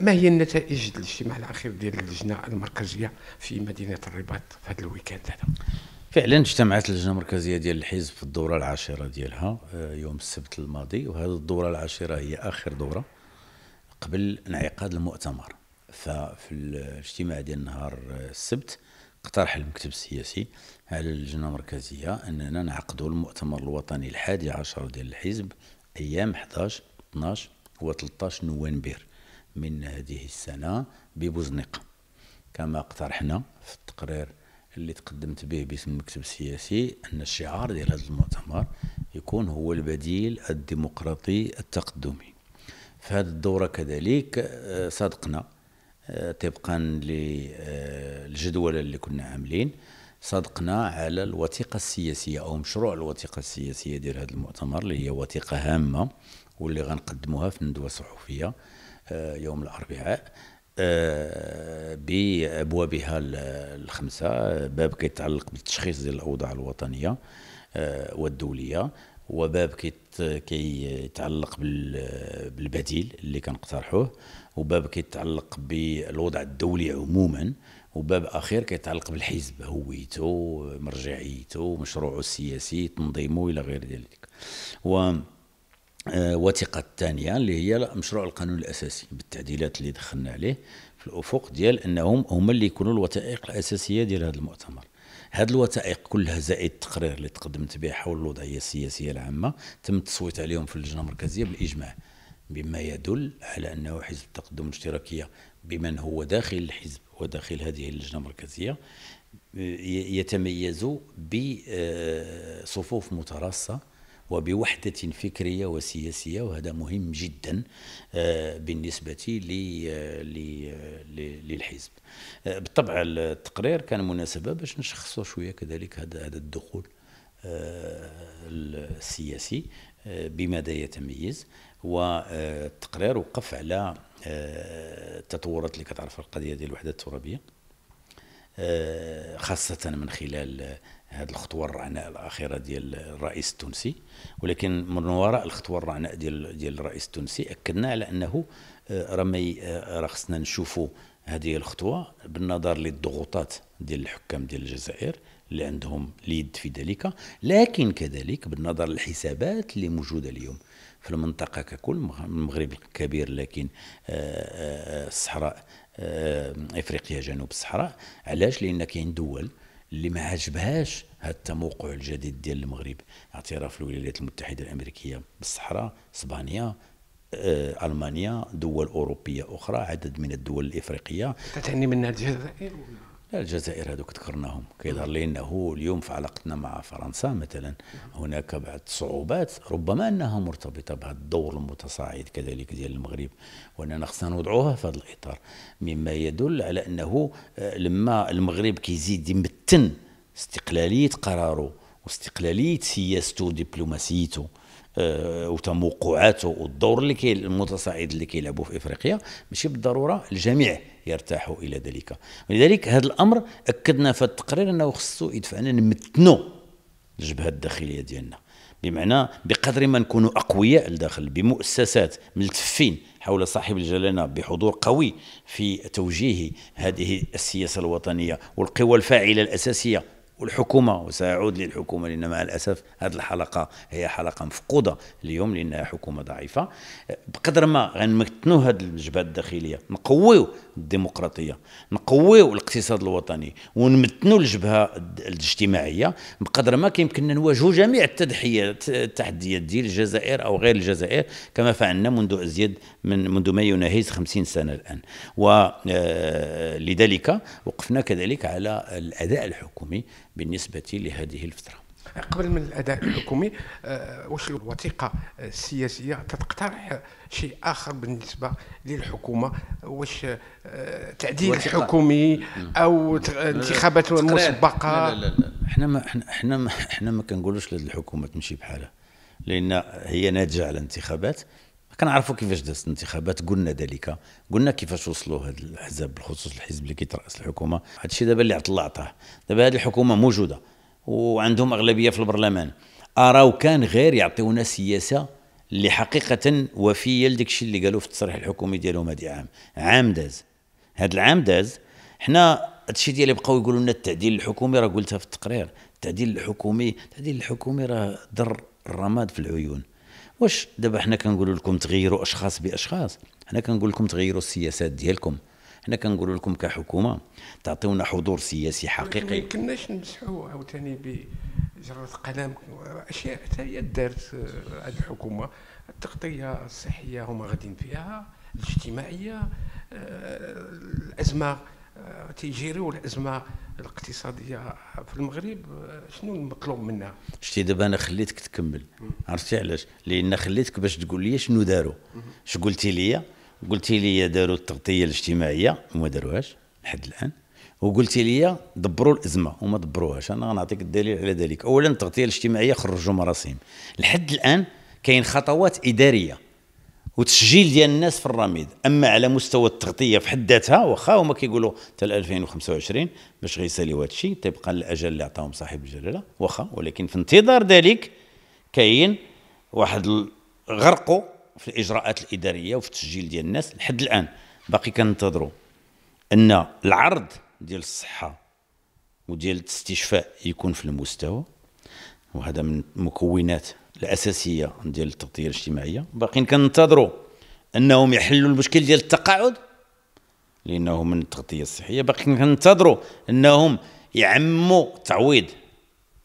ما هي النتائج الاجتماع الاخير ديال اللجنه المركزيه في مدينه الرباط في هذا الويكاند هذا فعلا اجتمعت اللجنه المركزيه ديال الحزب في الدوره العاشره ديالها آه، يوم السبت الماضي وهذه الدوره العاشره هي اخر دوره قبل انعقاد المؤتمر ففي الاجتماع ديال نهار آه، السبت اقترح المكتب السياسي على اللجنه المركزيه اننا نعقدوا المؤتمر الوطني الحادي عشر ديال الحزب ايام 11 12 و 13 نوفمبر من هذه السنة ببوزنيقة كما اقترحنا في التقرير اللي تقدمت به باسم المكتب السياسي أن الشعار ديال هذا المؤتمر يكون هو البديل الديمقراطي التقدمي في هذه الدورة كذلك آه، صادقنا آه، طبقا للجدول اللي كنا عاملين صادقنا على الوثيقة السياسية أو مشروع الوثيقة السياسية ديال هذا المؤتمر اللي هي وثيقة هامة واللي غنقدموها في ندوة صحفية آه، يوم الأربعاء آه، بأبوابها الخمسة باب كيتعلق بالتشخيص ديال الأوضاع الوطنية آه، والدولية وباب كيتعلق بالبديل اللي كنقترحوه وباب كيتعلق بالوضع الدولي عموما وباب اخر كيتعلق بالحزب هويته مرجعيته مشروعه السياسي تنظيمه الى غير ذلك و آه، وثيقة الثانية اللي هي مشروع القانون الأساسي بالتعديلات اللي دخلنا عليه في الأفق ديال أنهم هما اللي يكونوا الوثائق الأساسية ديال هذا المؤتمر هاد الوثائق كلها زائد التقرير اللي تقدمت به حول الوضعية السياسية العامة تم التصويت عليهم في اللجنة المركزية بالإجماع بما يدل على أنه حزب التقدم الاشتراكية بمن هو داخل الحزب وداخل هذه اللجنة المركزية يتميز بصفوف آه، متراصة وبوحدة فكرية وسياسية وهذا مهم جدا آه، بالنسبة آه، للحزب بالطبع التقرير كان مناسبة باش نشخصوا شوية كذلك هذا الدخول السياسي بماذا يتميز والتقرير آه، وقف على آه، التطورات اللي كتعرف القضيه ديال الوحدات الترابيه آه، خاصة من خلال هذه الخطوة الرعناء الأخيرة ديال الرئيس التونسي ولكن من وراء الخطوة الرعناء ديال ديال الرئيس التونسي أكدنا على أنه رمي خصنا نشوفوا هذه الخطوة بالنظر للضغوطات ديال الحكام ديال الجزائر اللي عندهم اليد في ذلك لكن كذلك بالنظر للحسابات اللي موجوده اليوم في المنطقه ككل المغرب الكبير لكن آه، آه، الصحراء آه، افريقيا جنوب الصحراء علاش لان كاين دول اللي ما عجبهاش هذا التموقع الجديد ديال المغرب اعتراف الولايات المتحده الامريكيه بالصحراء اسبانيا المانيا دول اوروبيه اخرى عدد من الدول الافريقيه تتعني منها الجزائر لا الجزائر هذوك ذكرناهم كيظهر لي انه اليوم في علاقتنا مع فرنسا مثلا هناك بعض الصعوبات ربما انها مرتبطه بهذا الدور المتصاعد كذلك ديال المغرب واننا خصنا نوضعوها في هذا الاطار مما يدل على انه آه، لما المغرب كيزيد يمتن استقلاليه قراره واستقلاليه سياسته ودبلوماسيته آه، وتموقعاته والدور اللي كي المتصاعد اللي كيلعبوا في افريقيا ماشي بالضروره الجميع يرتاحوا الى ذلك ولذلك هذا الامر اكدنا في التقرير انه خصو يدفعنا نمتنوا الجبهه الداخليه ديالنا بمعنى بقدر ما نكونوا اقوياء لداخل بمؤسسات ملتفين حول صاحب الجلاله بحضور قوي في توجيه هذه السياسه الوطنيه والقوى الفاعله الاساسيه والحكومة وسأعود للحكومة لأن مع الأسف هذه الحلقة هي حلقة مفقودة اليوم لأنها حكومة ضعيفة بقدر ما غنمتنوا هذه الجبهه الداخلية نقويو الديمقراطية نقويو الاقتصاد الوطني ونمتنوا الجبهة الاجتماعية بقدر ما كيمكننا نواجهوا جميع التضحيات التحديات ديال الجزائر أو غير الجزائر كما فعلنا منذ أزيد من منذ ما يناهز 50 سنة الآن ولذلك آه، وقفنا كذلك على الأداء الحكومي بالنسبة لهذه الفترة قبل من الاداء الحكومي آه، واش الوثيقه السياسيه تقترح شيء اخر بالنسبه للحكومه واش آه، تعديل حكومي او انتخابات مسبقه لا لا لا احنا ما احنا ما احنا ما كنقولوش للحكومه تمشي بحالها لان هي ناتجه على انتخابات كنعرفوا كيفاش دازت الانتخابات قلنا ذلك قلنا كيفاش وصلوا هاد الاحزاب بالخصوص الحزب اللي كيتراس الحكومه هادشي دابا اللي الله عطاه دابا هاد الحكومه موجوده وعندهم اغلبيه في البرلمان اراو كان غير يعطيونا سياسه اللي حقيقه وفيه لذاك الشيء اللي قالوه في التصريح الحكومي ديالهم هذا عام عام داز هذا العام داز حنا هادشي ديال اللي بقاو يقولوا لنا التعديل الحكومي راه قلتها في التقرير التعديل الحكومي التعديل الحكومي راه در الرماد في العيون واش دابا حنا كنقولوا لكم تغيروا اشخاص باشخاص حنا كنقول لكم تغيروا السياسات ديالكم حنا كنقول لكم كحكومه تعطيونا حضور سياسي حقيقي ما يمكنناش نمسحوا عاوتاني بجره قلم اشياء حتى هي دارت هذه آه، الحكومه التغطيه الصحيه هما غاديين فيها الاجتماعيه آه، الازمه تيجيريو الازمه الاقتصاديه في المغرب شنو المطلوب منا شتي دابا انا خليتك تكمل عرفتي علاش لان خليتك باش تقول لي شنو داروا اش قلتي لي قلتي لي داروا التغطيه الاجتماعيه وما داروهاش لحد الان وقلتي لي دبروا الازمه وما دبروهاش انا غنعطيك الدليل على ذلك اولا التغطيه الاجتماعيه خرجوا مراسيم لحد الان كاين خطوات اداريه وتسجيل ديال الناس في الرميد اما على مستوى التغطيه في حد ذاتها واخا هما كيقولوا حتى 2025 باش غيساليو هذا الشيء طبقا للاجل اللي عطاهم صاحب الجلاله واخا ولكن في انتظار ذلك كاين واحد غرقوا في الاجراءات الاداريه وفي التسجيل ديال الناس لحد الان باقي كننتظروا ان العرض ديال الصحه وديال الاستشفاء يكون في المستوى وهذا من مكونات الاساسيه ديال التغطيه الاجتماعيه باقيين كننتظروا انهم يحلوا المشكل ديال التقاعد لانه من التغطيه الصحيه باقيين كننتظروا انهم يعموا تعويض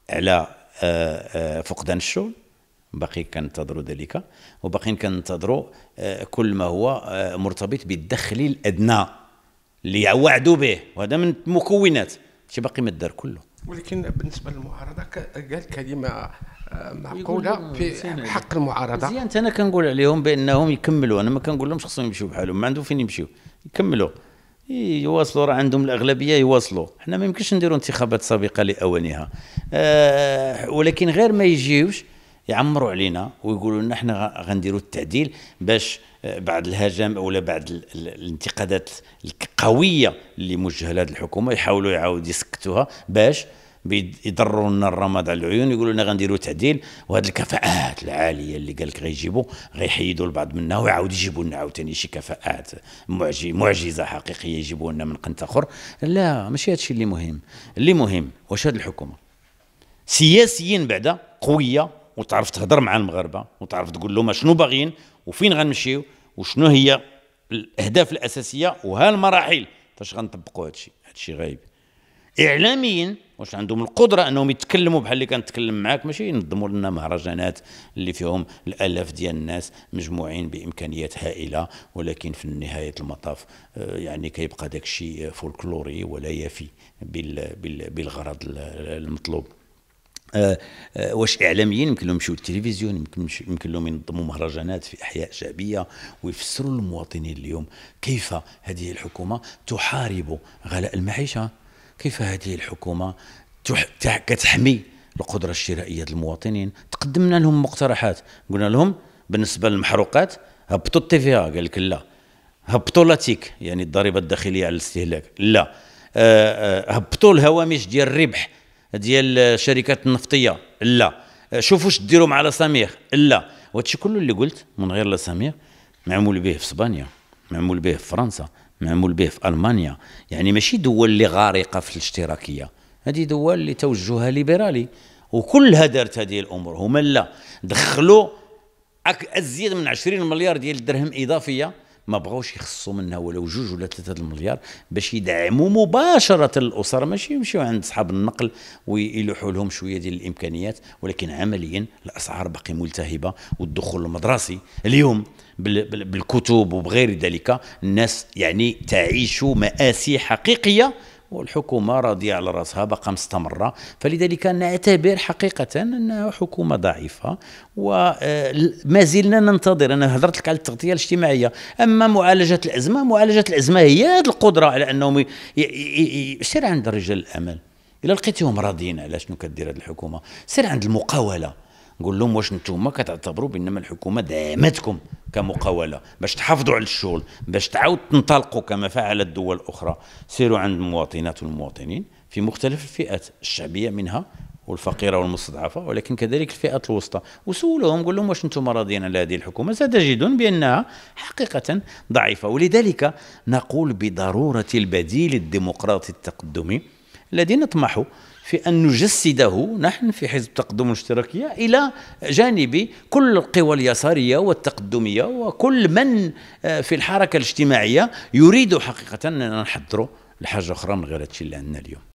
على آه، آه، فقدان الشغل باقي كننتظروا ذلك وباقيين كننتظروا آه، كل ما هو مرتبط بالدخل الادنى اللي وعدوا به وهذا من المكونات شي باقي ما دار كله ولكن بالنسبه للمعارضه قال كلمه آه، معقوله في حق المعارضه مزيان انا كنقول عليهم بانهم يكملوا انا ما كنقول لهمش خصهم يمشيو بحالهم ما عندهم فين يمشيو يكملوا يواصلوا راه عندهم الاغلبيه يواصلوا حنا ما يمكنش نديروا انتخابات سابقه لاوانها أه ولكن غير ما يجيوش يعمروا علينا ويقولوا لنا احنا غنديروا التعديل باش آه، بعد الهجم ولا بعد الانتقادات القويه اللي موجهه لهذه الحكومه يحاولوا يعاودوا يسكتوها باش يضروا لنا الرماد على العيون يقولوا لنا غنديروا تعديل وهاد الكفاءات العاليه اللي قال لك غيجيبوا غيحيدوا البعض منها ويعاودوا يجيبوا لنا عاوتاني شي كفاءات معجزه حقيقيه يجيبوا لنا من قنت اخر لا ماشي هذا الشيء اللي مهم اللي مهم واش هاد الحكومه سياسيا بعدا قويه وتعرف تهضر مع المغاربه وتعرف تقول لهم شنو باغيين وفين غنمشيو وشنو هي الاهداف الاساسيه وها المراحل فاش غنطبقوا هادشي هادشي غايب اعلاميا واش عندهم القدره انهم يتكلموا بحال اللي كنتكلم معاك ماشي ينظموا لنا مهرجانات اللي فيهم الالاف ديال الناس مجموعين بامكانيات هائله ولكن في نهايه المطاف آه، يعني كيبقى داكشي آه، فولكلوري ولا يفي بالغرض المطلوب آه،, آه واش اعلاميين يمكن لهم يمشيو للتلفزيون يمكن يمكن لهم ينظموا مهرجانات في احياء شعبيه ويفسروا للمواطنين اليوم كيف هذه الحكومه تحارب غلاء المعيشه كيف هذه الحكومه تح... كتحمي القدره الشرائيه للمواطنين تقدمنا لهم مقترحات قلنا لهم بالنسبه للمحروقات هبطوا التيفيا قال لك لا هبطوا لاتيك يعني الضريبه الداخليه على الاستهلاك لا آه، آه، هبطوا الهوامش ديال الربح ديال الشركات النفطيه لا شوفوا واش ديروا مع لاسامير لا وهادشي كله اللي قلت من غير لاسامير معمول به في اسبانيا معمول به في فرنسا معمول به في المانيا يعني ماشي دول اللي غارقه في الاشتراكيه هذه دول اللي توجهها ليبرالي وكلها دارت هذه الامور هما لا دخلوا ازيد من 20 مليار ديال الدرهم اضافيه ما بغاوش يخصوا منها ولو جوج ولا ثلاثه المليار باش يدعموا مباشره الاسر ماشي يمشيو عند اصحاب النقل ويلوحوا لهم شويه ديال الامكانيات ولكن عمليا الاسعار باقي ملتهبه والدخول المدرسي اليوم بالكتب وبغير ذلك الناس يعني تعيش مآسي حقيقيه والحكومة راضية على رأسها بقى مستمرة فلذلك نعتبر حقيقة أنها حكومة ضعيفة وما آه، زلنا ننتظر أنا هضرت لك على التغطية الاجتماعية أما معالجة الأزمة معالجة الأزمة هي القدرة على أنهم سير عند رجال الأمل إلا لقيتيهم راضيين على شنو كدير هذه الحكومة سير عند المقاولة نقول لهم واش نتوما كتعتبروا بانما الحكومه دعمتكم كمقاوله باش تحافظوا على الشغل باش تعاود تنطلقوا كما فعلت دول الاخرى سيروا عند المواطنات والمواطنين في مختلف الفئات الشعبيه منها والفقيره والمستضعفه ولكن كذلك الفئات الوسطى وسولوهم قول لهم واش نتوما راضيين على هذه الحكومه ستجدون بانها حقيقه ضعيفه ولذلك نقول بضروره البديل الديمقراطي التقدمي الذي نطمح في أن نجسده نحن في حزب تقدم الاشتراكية إلى جانب كل القوى اليسارية والتقدمية وكل من آه، في الحركة الاجتماعية يريد حقيقة أننا نحضره لحاجة أخرى من غير هذا اللي عندنا اليوم